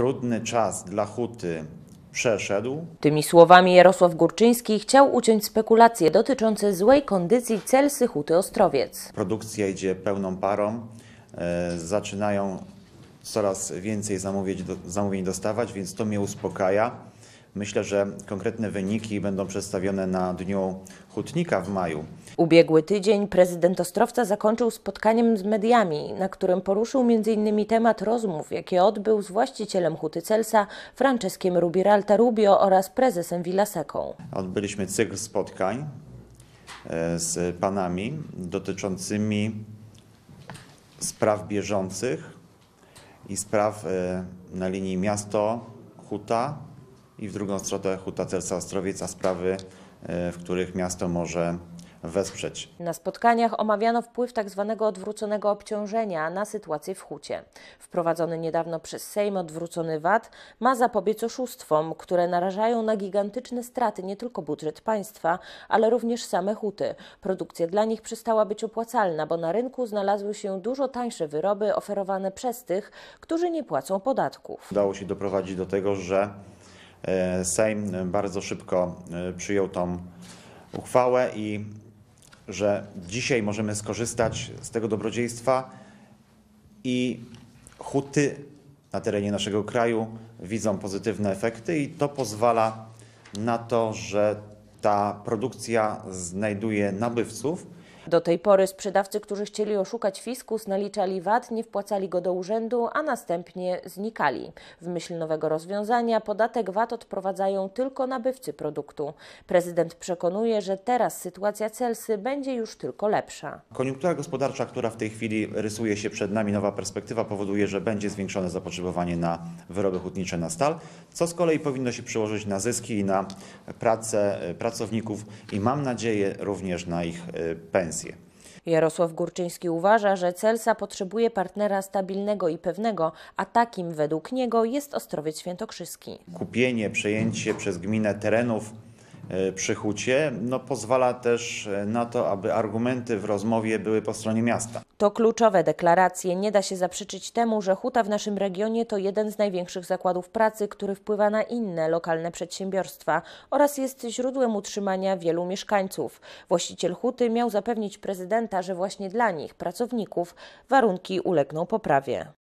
trudny czas dla Huty przeszedł. Tymi słowami Jarosław Górczyński chciał uciąć spekulacje dotyczące złej kondycji Celsy Huty Ostrowiec. Produkcja idzie pełną parą, e, zaczynają coraz więcej zamówień, zamówień dostawać, więc to mnie uspokaja. Myślę, że konkretne wyniki będą przedstawione na Dniu Hutnika w maju. Ubiegły tydzień prezydent Ostrowca zakończył spotkaniem z mediami, na którym poruszył m.in. temat rozmów, jakie odbył z właścicielem Huty Celsa, Franceskiem Rubiralta Rubio oraz prezesem Villaseką. Odbyliśmy cykl spotkań e, z panami dotyczącymi spraw bieżących i spraw e, na linii miasto-huta i w drugą stronę Huta Celsa Ostrowiec, a sprawy, e, w których miasto może wesprzeć. Na spotkaniach omawiano wpływ tzw. Tak odwróconego obciążenia na sytuację w hucie. Wprowadzony niedawno przez Sejm odwrócony VAT ma zapobiec oszustwom, które narażają na gigantyczne straty nie tylko budżet państwa, ale również same huty. Produkcja dla nich przestała być opłacalna, bo na rynku znalazły się dużo tańsze wyroby oferowane przez tych, którzy nie płacą podatków. Udało się doprowadzić do tego, że E, Sejm bardzo szybko e, przyjął tą uchwałę i że dzisiaj możemy skorzystać z tego dobrodziejstwa i huty na terenie naszego kraju widzą pozytywne efekty i to pozwala na to, że ta produkcja znajduje nabywców do tej pory sprzedawcy, którzy chcieli oszukać fiskus, naliczali VAT, nie wpłacali go do urzędu, a następnie znikali. W myśl nowego rozwiązania podatek VAT odprowadzają tylko nabywcy produktu. Prezydent przekonuje, że teraz sytuacja Celsy będzie już tylko lepsza. Koniunktura gospodarcza, która w tej chwili rysuje się przed nami, nowa perspektywa powoduje, że będzie zwiększone zapotrzebowanie na wyroby hutnicze na stal, co z kolei powinno się przełożyć na zyski i na pracę e, pracowników i mam nadzieję również na ich e, pensje pensje. Jarosław Górczyński uważa, że Celsa potrzebuje partnera stabilnego i pewnego, a takim według niego jest Ostrowiec Świętokrzyski. Kupienie, przejęcie przez gminę terenów E, przy hucie, no pozwala też e, na to, aby argumenty w rozmowie były po stronie miasta. To kluczowe deklaracje. Nie da się zaprzeczyć temu, że huta w naszym regionie to jeden z największych zakładów pracy, który wpływa na inne lokalne przedsiębiorstwa oraz jest źródłem utrzymania wielu mieszkańców. Właściciel huty miał zapewnić prezydenta, że właśnie dla nich, pracowników, warunki ulegną poprawie.